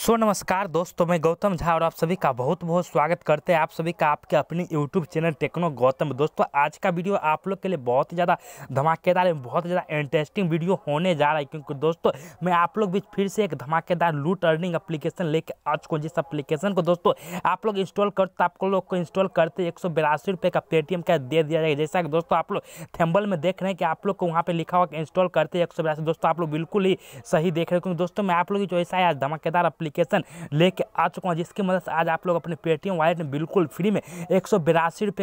सो नमस्कार दोस्तों मैं गौतम झा और आप सभी का बहुत बहुत स्वागत करते हैं आप सभी का आपके अपनी यूट्यूब चैनल टेक्नो गौतम दोस्तों आज का वीडियो आप लोग के लिए बहुत ही ज़्यादा धमाकेदार एवं बहुत ज़्यादा इंटरेस्टिंग वीडियो होने जा रहा है क्योंकि दोस्तों मैं आप लोग भी फिर से एक धमाकेदार लूट अर्निंग अप्लीकेशन लेके आज को जिस अप्लीकेशन को दोस्तों आप लोग इंस्टॉल करते आप लोग को इंस्टॉल करते एक सौ का पेटीएम का दे दिया जाएगा जैसा कि दोस्तों आप लोग थेम्बल में देख रहे हैं कि आप लोग को वहाँ पर लिखा हुआ इंस्टॉल करते एक दोस्तों आप लोग बिल्कुल ही सही देख रहे हो क्योंकि दोस्तों मैं आप लोग जो ऐसा है धमाकेदार अपली एप्लीकेशन लेके आ चुका हूँ जिसकी मदद से आज आप लोग अपने पेटीएम वॉलेट में बिल्कुल फ्री में एक सौ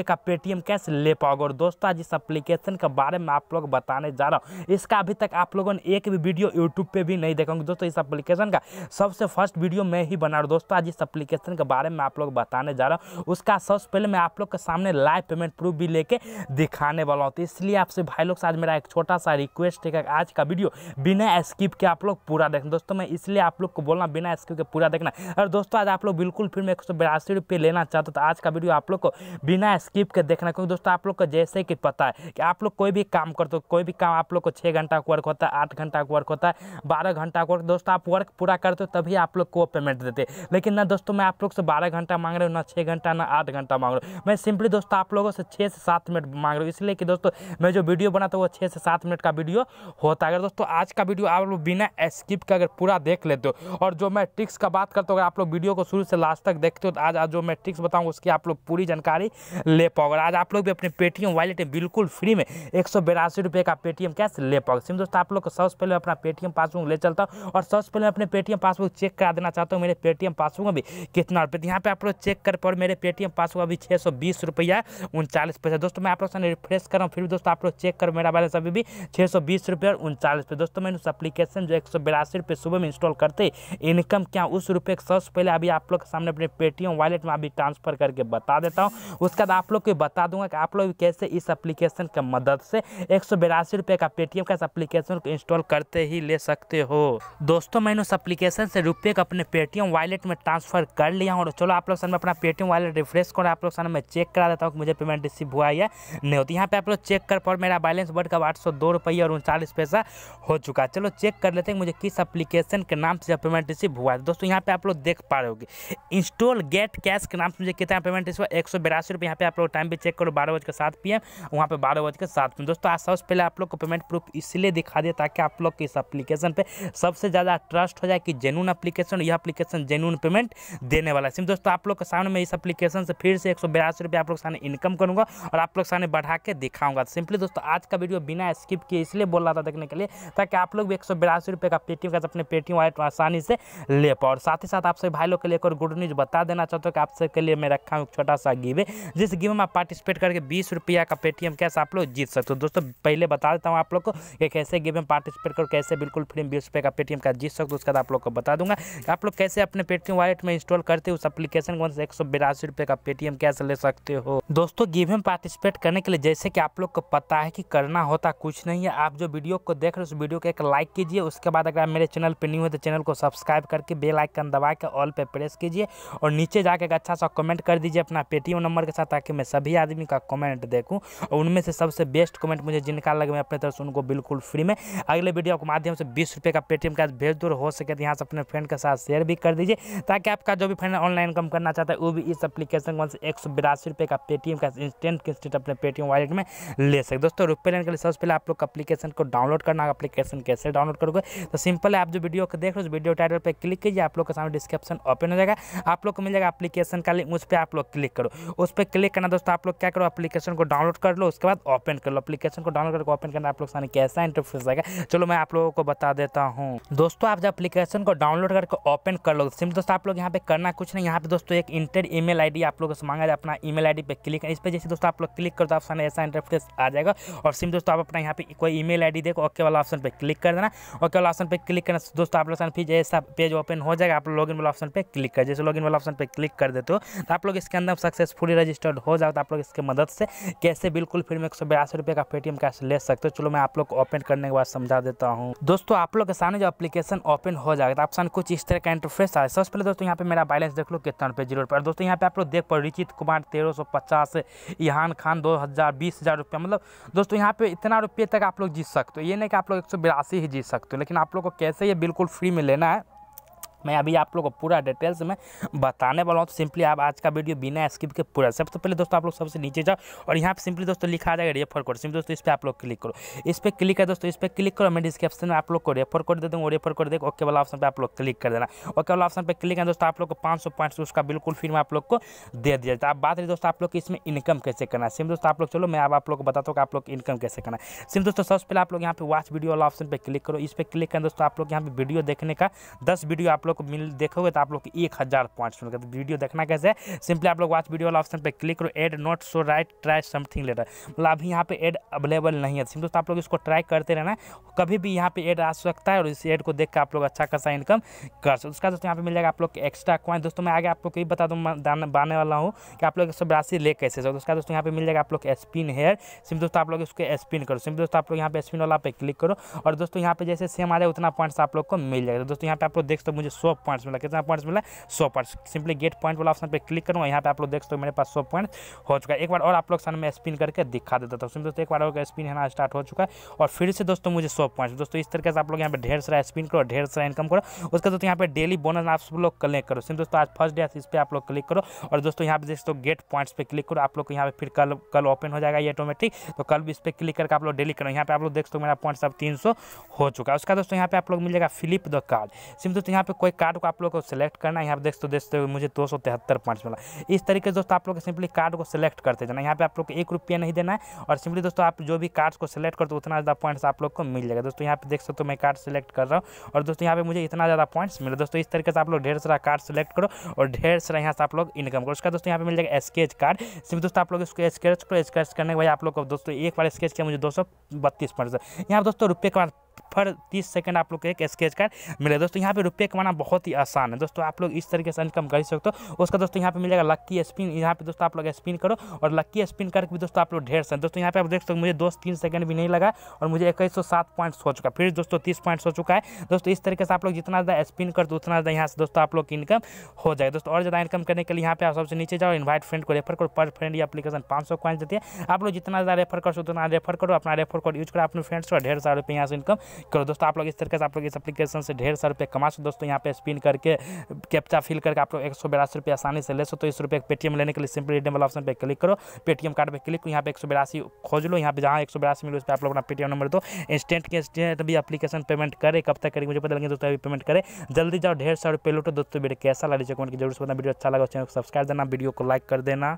का पेटीएम कैश ले पाओगे और दोस्तों आज इस एप्लीकेशन के बारे में आप लोग बताने जा रहा हूँ इसका अभी तक आप लोगों ने एक भी वीडियो यूट्यूब पर भी नहीं देखा दोस्तों इस अप्लीकेशन का सबसे फर्स्ट वीडियो मैं ही बना रहा हूँ दोस्तों आज इस अप्लीकेशन के बारे में आप लोग बताने जा रहा हूँ उसका सबसे पहले मैं आप लोग के सामने लाइव पेमेंट प्रूफ भी लेके दिखाने वाला हूँ तो इसलिए आपसे भाई लोग से आज मेरा एक छोटा सा रिक्वेस्ट है आज का वीडियो बिना स्किप के आप लोग पूरा देखें दोस्तों मैं इसलिए आप लोग को बोलना बिना स्किप के पूरा देखना और दोस्तों आज आप लोग बिल्कुल फिल्म एक सौ बिरासी रुपये लेना चाहते तो आज का वीडियो आप लोग को बिना स्किप के देखना क्योंकि दोस्तों आप लोग को जैसे कि पता है कि आप लोग कोई भी काम करते हो कोई भी काम आप लोग को छः घंटा का वर्क होता है आठ घंटा का वर्क होता है बारह घंटा का वर्क दोस्तों आप वर्क पूरा करते हो तभी आप लोग को पेमेंट देते लेकिन ना दोस्तों मैं आप लोग से बारह घंटा मांग रहा हूँ ना छः घंटा ना आठ घंटा मांग रहा हूँ मैं सिंपली दोस्तों आप लोगों से छः से सात मिनट मांग रहा हूँ इसलिए कि दोस्तों मैं जो वीडियो बनाता हूँ वो छः से सात मिनट का वीडियो होता है अगर दोस्तों आज का वीडियो आप लोग बिना स्किप के अगर पूरा देख लेते हो और जो मैं टिक मैट्रिक्स का बात करते हो अगर आप लोग वीडियो को शुरू से लास्ट तक देखते हो तो आज आज जो मैट्रिक्स बताऊँगा उसकी आप लोग पूरी जानकारी ले पाओगे आज आप लोग भी अपने पेटीएम वॉलेट में बिल्कुल फ्री में एक सौ का पेटीएम कैश ले पाओगे सिम दोस्तों आप लोग को सबसे पहले अपना पेटीएम पासबुक ले चलता हूँ और सबसे पहले अपने पेटीएम पासबुक चेक करा देना चाहता हूँ मेरे पेटीएम पासबुक अभी कितना रुपये यहाँ पे आप लोग चेक कर पाओ मेरे पेटीएम पासबुक अभी छः सौ बीस रुपया उनचालीस पैसा दोस्तों मैं आप लोग सामने रिफ्रेश कर रहा हूँ फिर भी दोस्तों आप लोग चेक करो मेरा बैलेंस अभी भी छः सौ बीस रुपये और उनचालीस पैसे दोस्तों मैंने उस अपलीकेशन जो एक सौ बिरासी रुपये सुबह में इंस्टॉल करते इनकम हैं उस रुपये के सबसे पहले अभी आप लोग के सामने अपने पेटीएम वॉलेट में अभी ट्रांसफर करके बता देता हूँ उसके बाद आप लोग को बता दूंगा कि आप लोग कैसे इस अप्लीकेशन की मदद से एक सौ का पेटीएम का इस एप्लीकेशन को इंस्टॉल करते ही ले सकते हो दोस्तों मैंने उस अप्लीकेशन से रुपये का अपने पेटीएम वॉलेट में ट्रांसफर कर लिया हूँ और चलो आप लोग सामने अपना पेटीएम वॉलेट रिफ्रेश करो आप लोग सामने मैं चेक करा देता हूँ कि मुझे पेमेंट रिसीव हुआ है नहीं होती यहाँ पे आप लोग चेक कर पाओ मेरा बैलेंस बढ़ का आठ सौ दो रुपये और उनचालीस पैसा हो चुका है चलो चेक कर लेते हैं मुझे किस एप्लीकेशन के नाम से पेमेंट रिसीव हुआ है दोस्तों यहाँ पे आप लोग देख पा रहे हो इंस्टॉल गेट कैश के नाम से मुझे कितना पेमेंट इस पर एक सौ बिरासी रुपये यहाँ पे आप लोग टाइम भी चेक करो बारह बज के सात पी एम वहाँ पे बारह बज के सात एम दोस्तों आज सबसे पहले आप लोग को पेमेंट प्रूफ इसलिए दिखा दिया ताकि आप लोग इस अप्लीकेशन पर सबसे ज़्यादा ट्रस्ट हो जाए कि जेनून अप्लीकेशन यह अप्लीकेशन जेनून पेमेंट देने वाला सिम दोस्तों आप लोग के सामने मैं इस अप्लीकेशन से फिर से एक सौ बिरासी रुपये आप लोग सामने इनकम करूँगा और आप लोग सामने बढ़ा के दिखाऊंगा सिंपली दोस्तों आज का वीडियो बिना स्किप किए इसलिए बोल रहा था देखने के लिए ताकि आप लोग भी एक सौ बिरासी रुपये का पेटीएम का अपने पेटीएम वालेट आसानी से ले ऐप और साथ ही साथ आप सभी भाई लोग के लिए एक और गुड न्यूज़ बता देना चाहता हूँ कि आप सबके लिए मैं रखा हूँ एक छोटा सा गिवे जिस गिवे में आप पार्टिसिपेट करके बीस रुपया का पेटीएम कैश आप लोग जीत सकते हो तो दोस्तों पहले बता देता हूँ आप लोग को कि कैसे गिवे में पार्टिसिपेट करो कैसे बिल्कुल फ्री बीस रुपये का पेटीएम का जीत सकते हो उसके बाद आप लोग को बता दूंगा आप लोग कैसे अपने पेटीएम वॉलेट में इंस्टॉल करते हो उस अपलीकेशन को एक सौ बिरासी रुपये का पेटीएम कैश ले सकते हो दोस्तों गिवे में पार्टिसिपेट करने के लिए जैसे कि आप लोग को पता है कि करना होता कुछ नहीं है आप जो वीडियो को देख रहे हो उस वीडियो को एक लाइक कीजिए उसके बाद अगर आप मेरे चैनल पर न्यू है तो चैनल को सब्सक्राइब करके बेल आइकन दबा के ऑल पे प्रेस कीजिए और नीचे जाके एक अच्छा सा कमेंट कर दीजिए अपना पेटीएम नंबर के साथ ताकि मैं सभी आदमी का कमेंट देखूँ और उनमें से सबसे बेस्ट कमेंट मुझे जिनका लगे मैं अपने तरफ से उनको बिल्कुल फ्री में अगले वीडियो के माध्यम से बीस रुपये का पेटीएम कैश भेज दूर हो सके तो यहाँ से अपने फ्रेंड के साथ शेयर भी कर दीजिए ताकि आपका जो भी फ्रेंड ऑनलाइन कम करना चाहता है वो भी इस अपलीकेशन से एक सौ बिरासी रुपये का पेटीएम कैश इंस्टेंट इंस्टेंट अपने पेटीएम वॉलेट में ले सकते दोस्तों रुपये लेने के लिए सबसे पहले आप लोग अपलीकेशन को डाउनलोड करना अपलीकेशन कैसे डाउनलोड करोगे तो सिंपल है आप जो वीडियो को देख रहे हो वीडियो टाइटल पर क्लिक कीजिए लीजिए आप लोग के सामने डिस्क्रिप्शन ओपन हो जाएगा आप लोग को मिल जाएगा एप्लीकेशन का लिंक उस पर आप लोग क्लिक करो उस पर क्लिक करना दोस्तों आप लोग क्या करो एप्लीकेशन को डाउनलोड कर लो उसके बाद ओपन कर लो एप्लीकेशन को डाउनलोड करके ओपन करना आप लोग सामने कैसा इंटरफेस आएगा चलो मैं आप लोगों को बता देता हूँ दोस्तों आप जब एप्लीकेशन को डाउनलोड करके ओपन कर लो सिम दोस्तों आप लोग यहाँ पे करना कुछ नहीं यहाँ पे दोस्तों एक इंटर ई मेल आप लोगों से मांगा जाए अपना ई मेल पे क्लिक इस पर जैसे दोस्तों आप लोग क्लिक करो तो आप सामने ऐसा इंटरफेस आ जाएगा और सिम दोस्तों आप अपना यहाँ पे कोई ई मेल देखो ओके वाला ऑप्शन पर क्लिक कर देना ओके वाला ऑप्शन पर क्लिक करना दोस्तों आप लोग फिर जैसा पेज ओपन लॉगिन हो जाएगा आप लॉगिन वाला ऑप्शन पे क्लिक कर जैसे लॉगिन वाला ऑप्शन पे क्लिक कर देते हो तो आप लोग इसके अंदर सक्सेसफुली रजिस्टर्ड हो जाओ तो आप लोग इसके मदद से कैसे बिल्कुल फ्री में एक सौ बयासी रुपये का पेटीएम कैश ले सकते हो चलो मैं आप लोग को ओपन करने के बाद समझा देता हूँ दोस्तों आप लोग के सामने जो अपलीकेशन ओपन हो जाएगा तो आप सामने कुछ इस तरह का इंटरफेस आए सबसे पहले दोस्तों यहाँ पे मेरा बैलेंस देख लो कितना रुपये जीरो रुपये दोस्तों यहाँ पे आप लोग देख पाओ रिचित कुमार तेरह सौ पचास इहान खान दो हज़ार बीस हज़ार रुपया मतलब दोस्तों यहाँ पे इतना रुपये तक आप लोग जीत सकते हो ये नहीं कि आप लोग एक सौ बिरासी ही जीत सकते हो लेकिन आप लोग को कैसे ये बिल्कुल फ्री में लेना है मैं अभी आप लोगों को पूरा डिटेल्स में बताने वाला हूँ तो सिंपली आप आज का वीडियो बिना स्किप के पूरा सबसे तो पहले दोस्तों आप लोग सबसे नीचे जाओ और यहाँ पे सिंपली दोस्तों लिखा आ जाएगा रेफर कोड सिंपली दोस्तों इस पर आप लोग क्लिक करो इस पर क्लिक है दोस्तों इस पर क्लिक करो मैं डिस्क्रिप्शन में आप लोग को रेफर कोड दे दूँगा रेफर कोड देखो ओके वाला ऑप्शन पर आप लोग क्लिक कर देना ओके वाला ऑप्शन पर क्लिक है दोस्तों आप लोग को पाँच सौ पॉइंट्स उसका बिल्कुल फ्री में आप लोग को दे दिया जाता है आप बात रही दोस्तों आप लोग इसमें इनकम कैसे करना है सिम दोस्तों आप लोग चलो मैं आप लोग को बताता हूँ आप लोग इनकम कैसे करना है सिम दोस्तों सबसे पहले आप लोग यहाँ पे वॉच वीडियो वाला ऑप्शन पर क्लिक करो इस पर क्लिक करें दोस्तों आप लोग यहाँ पे वीडियो देखने का दस वीडियो आप लोग लोग को मिल देखोगे तो आप लोग एक हज़ार पॉइंट्स मिलेगा तो वीडियो देखना कैसे सिंपली आप लोग वॉच वीडियो वाला ऑप्शन पर क्लिक करो ad not so right try something later मतलब अभी यहाँ पे एड अवेलेबल नहीं है सिंपल तो आप लोग इसको ट्राई करते रहना कभी भी यहाँ पे एड आ सकता है और इस एड को देख कर आप लोग अच्छा खासा इनकम कर सकते उसका दोस्तों यहाँ पे मिल जाएगा आप लोग एक्स्ट्रा कॉइन दोस्तों मैं आगे आप लोग को बता दूँ बाने वाला हूँ कि आप लोग सब राशि ले कैसे सकते उसका दोस्तों यहाँ पे मिल जाएगा आप लोग स्पिन हेयर सिंपल दोस्तों आप लोग इसको स्पिन करो सिंपल दोस्तों आप लोग यहाँ पे स्पिन वाला पे क्लिक करो और दोस्तों यहाँ पे जैसे सेम आ जाए उतना पॉइंट्स आप लोग को मिल जाएगा दोस्तों यहाँ पे आप लोग देख सकते मुझे सौ पॉइंट्स मिला कितना पॉइंट्स मिला सौ पॉइंट्स सिंपली गेट पॉइंट वाला ऑप्शन पे क्लिक करूँगा यहाँ पे आप लोग देख सकते हो मेरे पास सौ पॉइंट हो चुका है एक बार और आप लोग सामने मैं स्पिन करके दिखा देता था दोस्तों एक बार और स्पिन है स्टार्ट हो चुका है और फिर से दोस्तों मुझे सौ पॉइंट्स दोस्तों इस तरीके से आप लोग यहाँ पे ढेर सारा स्पिन करो ढेर सारा इनकम करो उसके दोस्तों यहाँ पे डेली बोनस आप सब लोग कलेक्ट करो सिर्फ दोस्तों आज फर्स्ट डे इस पर आप लोग क्लिक करो और दोस्तों यहाँ पे देख दोस्तों गेट पॉइंट्स पर क्लिक करो आप लोग यहाँ पे फिर कल कल ओपन हो जाएगा ये ऑटोमेटिक तो कल भी इस पर क्लिक करके आप लोग डेली करो यहाँ पे आप लोग देख सकते हो मेरा पॉइंट्स अब तीन हो चुका है उसका दोस्तों यहाँ पे आप लोग मिल जाएगा फिलिप द कार्ड सिर्फ दोस्तों यहाँ पे कोई कार्ड को आप लोग को सिलेक्ट करना है यहाँ पर देख तो देखते हुए मुझे दो सौ तिहत्तर पॉइंट्स मिला इस तरीके से दोस्तों आप लोग सिंपली कार्ड को सिलेक्ट करते जाना यहाँ पे आप लोग को एक रुपया नहीं देना है और सिंपली दोस्तों आप जो भी कार्ड्स को सिलेक्ट करते हो उतना ज़्यादा पॉइंट्स आप लोग को मिल जाएगा दोस्तों यहाँ पे देख सकते हो मैं कार्ड सिलेक्ट कर रहा हूँ और दोस्तों यहाँ पे मुझे इतना ज़्यादा पॉइंट्स मिले दोस्तों इस तरीके से आप लोग ढेर सारा कार्ड सिलेक्ट करो और ढेर सारा यहाँ से आप लोग इनकम करो उसका दोस्तों यहाँ पे मिल जाएगा स्केच कार्ड सिर्फ दोस्तों आप लोग इसको स्केच करो स्केच करने के बाद आप लोग को दोस्तों एक बार स्केच किया मुझे दो सौ बत्तीस पॉइंट यहाँ दोस्तों रुपये के बाद पर तीस सेकंड आप लोग को एक स्केच कार्ड मिलेगा दोस्तों यहाँ पे रुपये कमाना बहुत ही आसान है दोस्तों आप लोग इस तरीके से इनकम कर सकते हो उसका दोस्तों यहाँ पे मिलेगा लक्की स्पिन यहाँ पे दोस्तों आप लोग स्पिन करो और लक्की स्पिन करके भी दोस्तों आप लोग ढेर से दोस्तों यहाँ पे आप देख सकते हो मुझे दो तीन सेकंड भी नहीं लगा और मुझे इक्कीस सौ सात पॉइंट्स हो चुका फिर दोस्तों तीस पॉइंट्स हो चुका है दोस्तों इस तरीके से आप लोग जितना ज़्यादा स्पिन करते उतना ज़्यादा यहाँ से दोस्तों आप लोग की इनकम हो जाएगा दोस्तों और ज़्यादा इनकम करने के लिए यहाँ पे आप सबसे नीचे जाओ इन्वाइट फ्रेंड को रेफर करो पर फ्रेंड ये अपलीकेशन पाँच सौ देती है आप लोग जितना ज़्यादा रेफर कर सो उतना रेफर करो अपना रेफर कोड यूज करो अपने फ्रेंड्स को ढेर सारे रुपये यहाँ से इनकम करो दोस्तों आप लोग इस तरीके से आप लोग इस एप्लीकेशन से ढेर सारे रुपये कमा सकते दोस्तों यहाँ पे स्पिन करके कैप्चा फिल करके आप लोग एक सौ बिरासी रुपये आसानी से ले सकते हो तो इस रुपये पेटीएम लेने के लिए सिंपली रिडेबल ऑप्शन पर क्लिक करो पेटीएम कार्ड पर क्लिक करो यहाँ पे एक सौ बिरासी खोज लो यहाँ पे जहाँ एक सौ बिरासी मिले उस पर आप लोग अपना पेटीएम नंबर दो इंस्टेंट के इंस्टेंट भी अपलीकेशन पेमेंट करे कब तक करेंगे मुझे पता लगे दोस्तों अभी पेमेंट करें जल्दी जाओ ढेर सारे रुपये लूटो दोस्तों वीडियो कैसा लगे लीजिए कमेंट की जरूर से बताना वीडियो अच्छा लगा चैनल को सब्सक्राइब देना वीडियो को लाइक कर देना